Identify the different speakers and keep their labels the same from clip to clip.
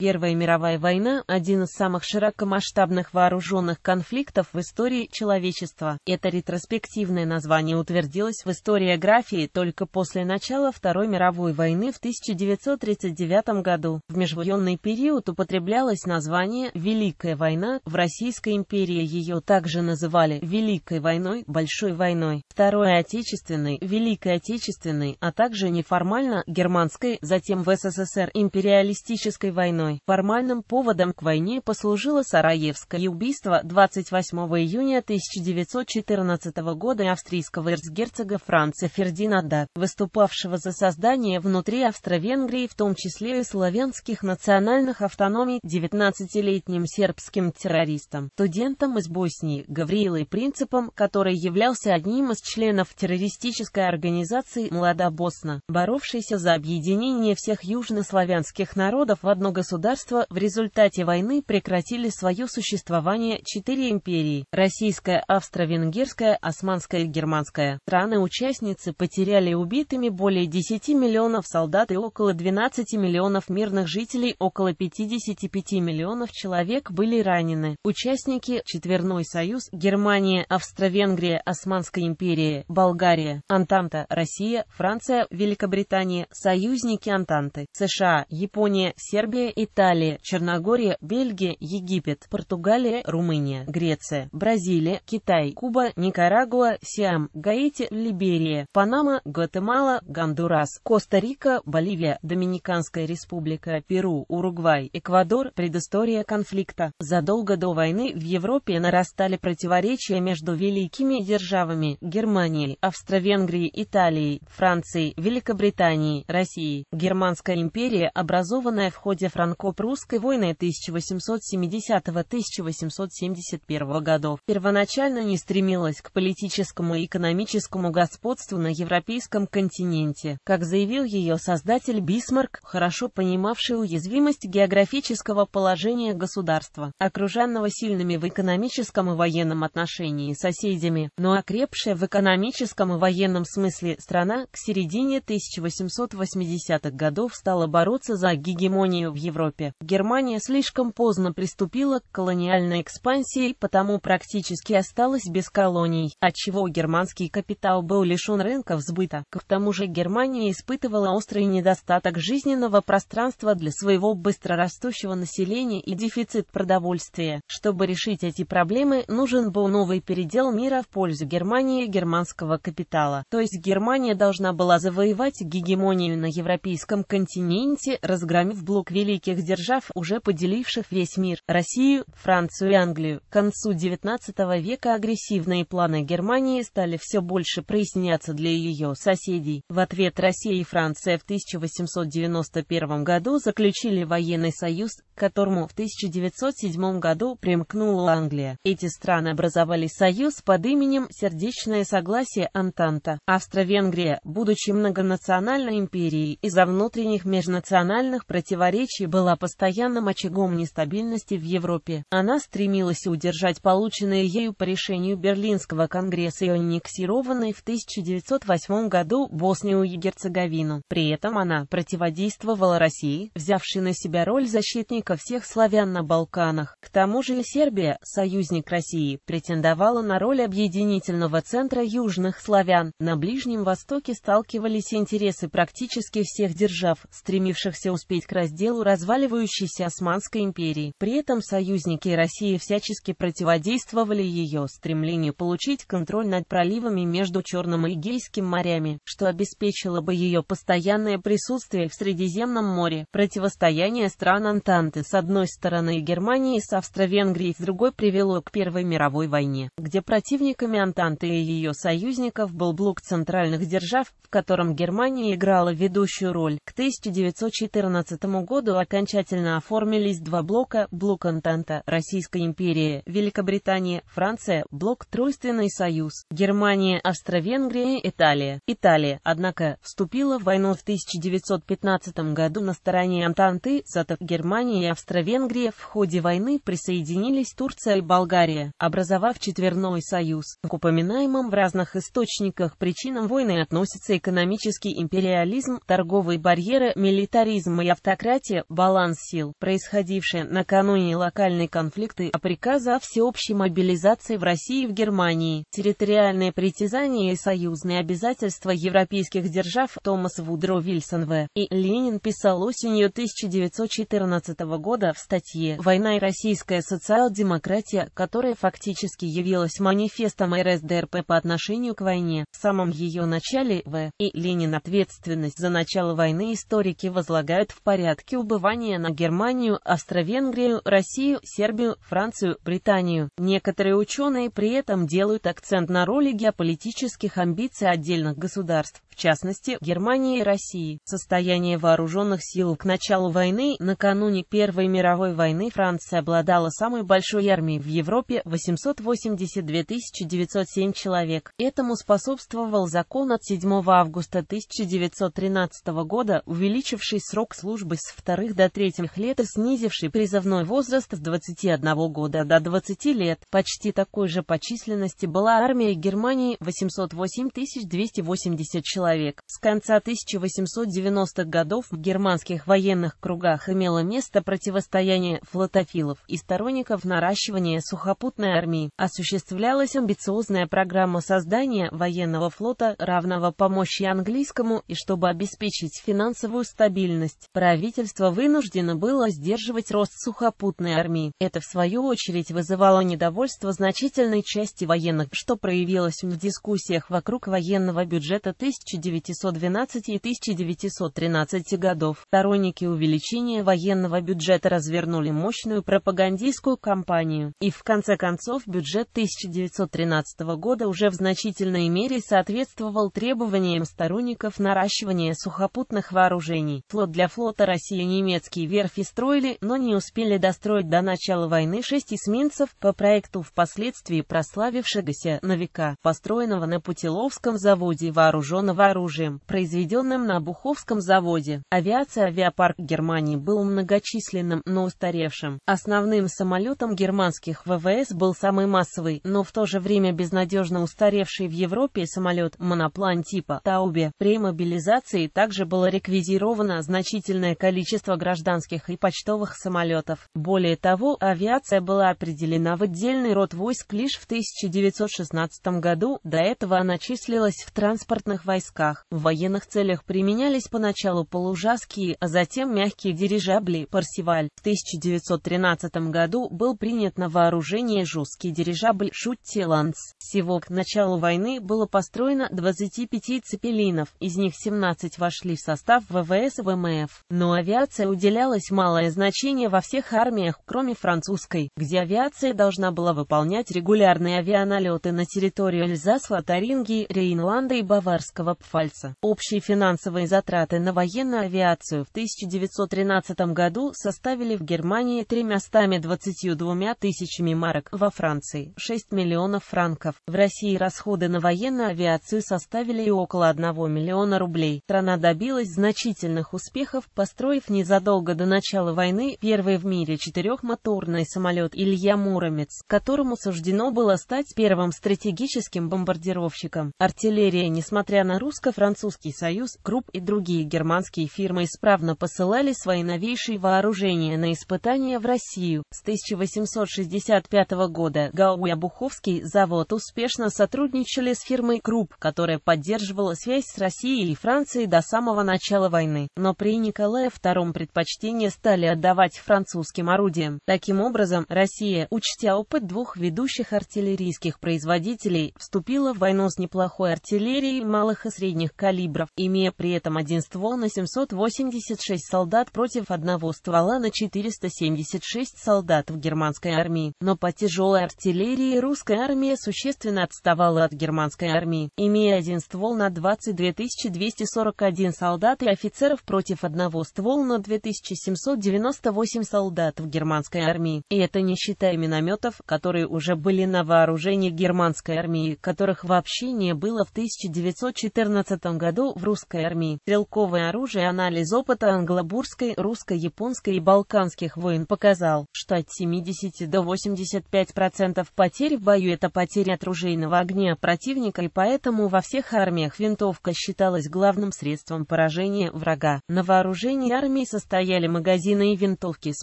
Speaker 1: Первая мировая война – один из самых широкомасштабных вооруженных конфликтов в истории человечества. Это ретроспективное название утвердилось в историографии только после начала Второй мировой войны в 1939 году. В межвоенный период употреблялось название «Великая война». В Российской империи ее также называли «Великой войной», «Большой войной», Второй Отечественной, Великой Отечественной, а также неформально «Германской», затем в СССР «Империалистической войной» страной. Формальным поводом к войне послужило Сараевское убийство 28 июня 1914 года австрийского эрцгерцога Франца Фердинанда, выступавшего за создание внутри Австро-Венгрии в том числе и славянских национальных автономий 19-летним сербским террористом, студентом из Боснии Гавриилой Принципом, который являлся одним из членов террористической организации «Млада Босна», боровшейся за объединение всех южнославянских народов в одно государство государства, в результате войны прекратили свое существование четыре империи – Российская, Австро-Венгерская, Османская и Германская. Страны-участницы потеряли убитыми более 10 миллионов солдат и около 12 миллионов мирных жителей, около 55 миллионов человек были ранены. Участники – Четверной союз, Германия, Австро-Венгрия, Османская империя, Болгария, Антанта, Россия, Франция, Великобритания, союзники Антанты, США, Япония, Сербия и Италия, Черногория, Бельгия, Египет, Португалия, Румыния, Греция, Бразилия, Китай, Куба, Никарагуа, Сиам, Гаити, Либерия, Панама, Гватемала, Гондурас, Коста-Рика, Боливия, Доминиканская республика, Перу, Уругвай, Эквадор. Предыстория конфликта. Задолго до войны в Европе нарастали противоречия между великими державами Германией, Австро-Венгрией, Италией, Францией, Великобританией, Россией. Германская империя, образованная в ходе франко турко войны 1870-1871 годов, первоначально не стремилась к политическому и экономическому господству на европейском континенте, как заявил ее создатель Бисмарк, хорошо понимавший уязвимость географического положения государства, окруженного сильными в экономическом и военном отношении соседями, но окрепшая в экономическом и военном смысле страна к середине 1880-х годов стала бороться за гегемонию в Европе Европе. Германия слишком поздно приступила к колониальной экспансии, потому практически осталась без колоний, отчего германский капитал был лишен рынков сбыта. К тому же Германия испытывала острый недостаток жизненного пространства для своего быстрорастущего населения и дефицит продовольствия. Чтобы решить эти проблемы, нужен был новый передел мира в пользу Германии и германского капитала. То есть Германия должна была завоевать гегемонию на европейском континенте, разгромив блок великих европейских держав, уже поделивших весь мир – Россию, Францию и Англию. К концу XIX века агрессивные планы Германии стали все больше проясняться для ее соседей. В ответ Россия и Франция в 1891 году заключили военный союз, к которому в 1907 году примкнула Англия. Эти страны образовали союз под именем «Сердечное согласие Антанта». Австро-Венгрия, будучи многонациональной империей, из-за внутренних межнациональных противоречий была была постоянным очагом нестабильности в Европе. Она стремилась удержать полученные ею по решению Берлинского конгресса и аннексированной в 1908 году Боснию и Герцеговину. При этом она противодействовала России, взявшей на себя роль защитника всех славян на Балканах. К тому же и Сербия, союзник России, претендовала на роль объединительного центра южных славян. На Ближнем Востоке сталкивались интересы практически всех держав, стремившихся успеть к разделу развития разваливающейся Османской империи. При этом союзники России всячески противодействовали ее стремлению получить контроль над проливами между Черным и Эгейским морями, что обеспечило бы ее постоянное присутствие в Средиземном море. Противостояние стран Антанты с одной стороны и Германии с Австро-Венгрией с другой привело к Первой мировой войне, где противниками Антанты и ее союзников был блок центральных держав, в котором Германия играла ведущую роль. К 1914 году АК окончательно оформились два блока, блок Антанта, Российская империя, Великобритания, Франция, блок Тройственный союз, Германия, Австро-Венгрия, Италия. Италия, однако, вступила в войну в 1915 году на стороне Антанты, зато Германия и Австро-Венгрия в ходе войны присоединились Турция и Болгария, образовав четверной союз. К упоминаемым в разных источниках причинам войны относятся экономический империализм, торговые барьеры, милитаризм и автократия, баланс сил, происходившие накануне локальные конфликты, а приказа о всеобщей мобилизации в России и в Германии, территориальные притязания и союзные обязательства европейских держав Томас Вудро Вильсон В. и Ленин писал осенью 1914 года в статье «Война и российская социал-демократия», которая фактически явилась манифестом РСДРП по отношению к войне. В самом ее начале В. и Ленин ответственность за начало войны историки возлагают в порядке убывания влияние на Германию, Австро-Венгрию, Россию, Сербию, Францию, Британию. Некоторые ученые при этом делают акцент на роли геополитических амбиций отдельных государств, в частности, Германии и России. Состояние вооруженных сил к началу войны, накануне Первой мировой войны Франция обладала самой большой армией в Европе – 882 907 человек. Этому способствовал закон от 7 августа 1913 года, увеличивший срок службы с 2 до третьих лет и снизивший призывной возраст с 21 года до 20 лет. Почти такой же по численности была армия Германии 808 280 человек. С конца 1890-х годов в германских военных кругах имело место противостояние флотофилов и сторонников наращивания сухопутной армии. Осуществлялась амбициозная программа создания военного флота, равного по мощи английскому, и чтобы обеспечить финансовую стабильность, правительство вынуждено вынуждено было сдерживать рост сухопутной армии. Это в свою очередь вызывало недовольство значительной части военных, что проявилось в дискуссиях вокруг военного бюджета 1912 и 1913 годов. Сторонники увеличения военного бюджета развернули мощную пропагандистскую кампанию, и в конце концов бюджет 1913 года уже в значительной мере соответствовал требованиям сторонников наращивания сухопутных вооружений. Флот для флота России немец немецкие верфи строили, но не успели достроить до начала войны шесть эсминцев по проекту впоследствии прославившегося на века, построенного на Путиловском заводе вооруженного оружием, произведенным на Буховском заводе. Авиация авиапарк Германии был многочисленным, но устаревшим. Основным самолетом германских ВВС был самый массовый, но в то же время безнадежно устаревший в Европе самолет моноплан типа Таубе. При мобилизации также было реквизировано значительное количество граждан гражданских и почтовых самолетов. Более того, авиация была определена в отдельный род войск лишь в 1916 году, до этого она числилась в транспортных войсках. В военных целях применялись поначалу полужаские, а затем мягкие дирижабли «Парсиваль». В 1913 году был принят на вооружение жесткий дирижабль «Шуттиланс». Всего к началу войны было построено 25 цепелинов, из них 17 вошли в состав ВВС и ВМФ. Но авиация уделялось малое значение во всех армиях, кроме французской, где авиация должна была выполнять регулярные авианалеты на территорию Эльзаса, Таринги, Рейнланда и Баварского Пфальца. Общие финансовые затраты на военную авиацию в 1913 году составили в Германии 322 тысячами марок, во Франции – 6 миллионов франков. В России расходы на военную авиацию составили и около 1 миллиона рублей. Страна добилась значительных успехов, построив незадолго незадолго до начала войны первый в мире четырехмоторный самолет Илья Муромец, которому суждено было стать первым стратегическим бомбардировщиком. Артиллерия, несмотря на русско-французский союз, Групп и другие германские фирмы исправно посылали свои новейшие вооружения на испытания в Россию. С 1865 года Гау буховский завод успешно сотрудничали с фирмой Крупп, которая поддерживала связь с Россией и Францией до самого начала войны. Но при Николае II предпочитали предпочтение стали отдавать французским орудиям. Таким образом, Россия, учтя опыт двух ведущих артиллерийских производителей, вступила в войну с неплохой артиллерией малых и средних калибров, имея при этом один ствол на 786 солдат против одного ствола на 476 солдат в германской армии. Но по тяжелой артиллерии русская армия существенно отставала от германской армии, имея один ствол на 22 241 солдат и офицеров против одного ствола на 2000 1798 солдат в германской армии, и это не считая минометов, которые уже были на вооружении германской армии, которых вообще не было в 1914 году в русской армии. Стрелковое оружие анализ опыта англобурской, русско-японской и балканских войн показал, что от 70 до 85% потерь в бою это потери от ружейного огня противника и поэтому во всех армиях винтовка считалась главным средством поражения врага. На вооружении армии состоит стояли магазины и винтовки с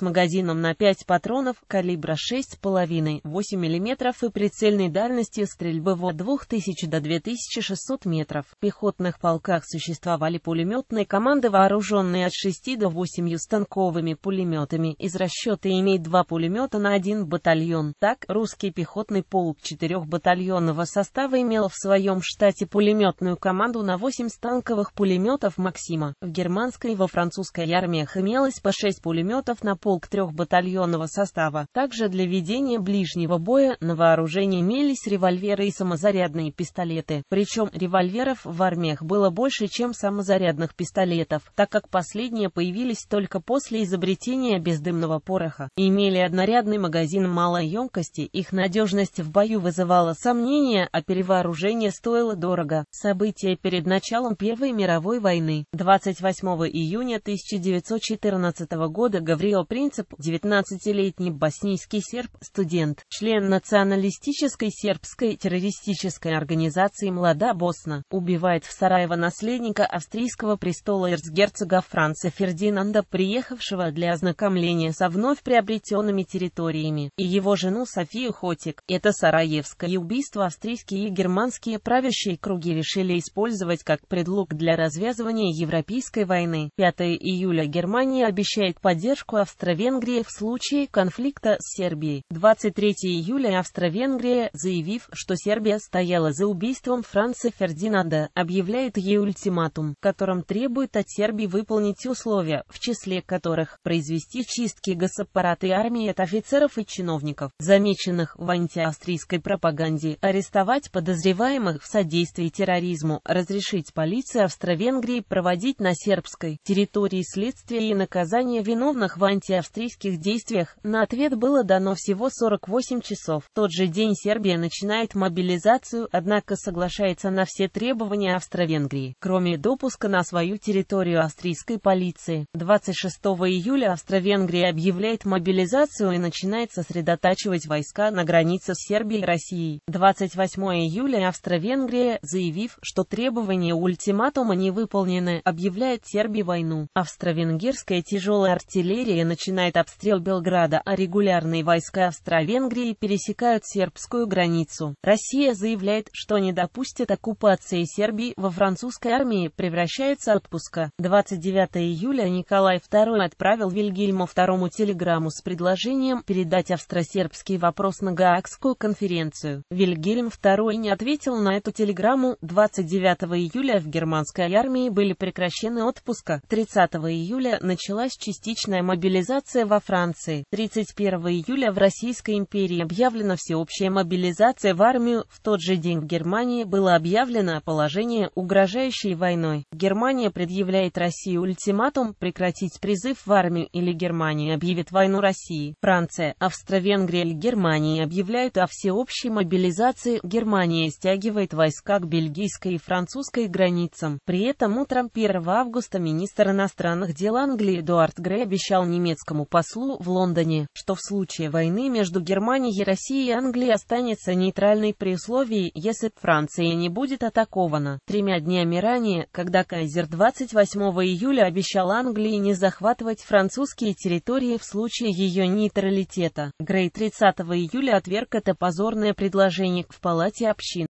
Speaker 1: магазином на 5 патронов калибра 6,5-8 мм и прицельной дальности стрельбы от 2000 до 2600 метров. В пехотных полках существовали пулеметные команды, вооруженные от 6 до 8 станковыми пулеметами. Из расчета имеет два пулемета на один батальон. Так, русский пехотный полк четырехбатальонного состава имел в своем штате пулеметную команду на 8 станковых пулеметов «Максима». В германской и во французской армиях имелось по 6 пулеметов на полк трехбатальонного состава. Также для ведения ближнего боя на вооружении имелись револьверы и самозарядные пистолеты. Причем револьверов в армиях было больше, чем самозарядных пистолетов, так как последние появились только после изобретения бездымного пороха. Имели однорядный магазин малой емкости, их надежность в бою вызывала сомнения, а перевооружение стоило дорого. События перед началом Первой мировой войны. 28 июня 1914 2014 года Гавриил Принцип, 19-летний боснийский серб-студент, член националистической сербской террористической организации «Млада Босна», убивает в Сараево наследника австрийского престола эрцгерцога Франца Фердинанда, приехавшего для ознакомления со вновь приобретенными территориями, и его жену Софию Хотик. Это сараевское убийство австрийские и германские правящие круги решили использовать как предлог для развязывания Европейской войны. 5 июля Германия Германия обещает поддержку Австро-Венгрии в случае конфликта с Сербией. 23 июля Австро-Венгрия, заявив, что Сербия стояла за убийством Франца Фердинанда, объявляет ей ультиматум, которым требует от Сербии выполнить условия, в числе которых произвести чистки госаппарата и армии от офицеров и чиновников, замеченных в антиавстрийской пропаганде, арестовать подозреваемых в содействии терроризму, разрешить полиции Австро-Венгрии проводить на сербской территории следствие и наказания виновных в антиавстрийских действиях, на ответ было дано всего 48 часов. В тот же день Сербия начинает мобилизацию, однако соглашается на все требования Австро-Венгрии, кроме допуска на свою территорию австрийской полиции. 26 июля Австро-Венгрия объявляет мобилизацию и начинает сосредотачивать войска на границе с Сербией и Россией. 28 июля Австро-Венгрия, заявив, что требования ультиматума не выполнены, объявляет Сербии войну. Австро-Венгерия имперская тяжелая артиллерия начинает обстрел Белграда, а регулярные войска Австро-Венгрии пересекают сербскую границу. Россия заявляет, что не допустит оккупации Сербии во французской армии, превращается отпуска. 29 июля Николай II отправил Вильгельму II телеграмму с предложением передать австро-сербский вопрос на Гаагскую конференцию. Вильгельм II не ответил на эту телеграмму. 29 июля в германской армии были прекращены отпуска. 30 июля началась частичная мобилизация во Франции. 31 июля в Российской империи объявлена всеобщая мобилизация в армию, в тот же день в Германии было объявлено положение, угрожающее войной. Германия предъявляет России ультиматум прекратить призыв в армию или Германия объявит войну России. Франция, Австро-Венгрия и Германия объявляют о всеобщей мобилизации. Германия стягивает войска к бельгийской и французской границам. При этом утром 1 августа министр иностранных дел Англии Англии Эдуард Грей обещал немецкому послу в Лондоне, что в случае войны между Германией, Россией и Англией останется нейтральной при условии, если Франция не будет атакована. Тремя днями ранее, когда Кайзер 28 июля обещал Англии не захватывать французские территории в случае ее нейтралитета, Грей 30 июля отверг это позорное предложение в Палате общин.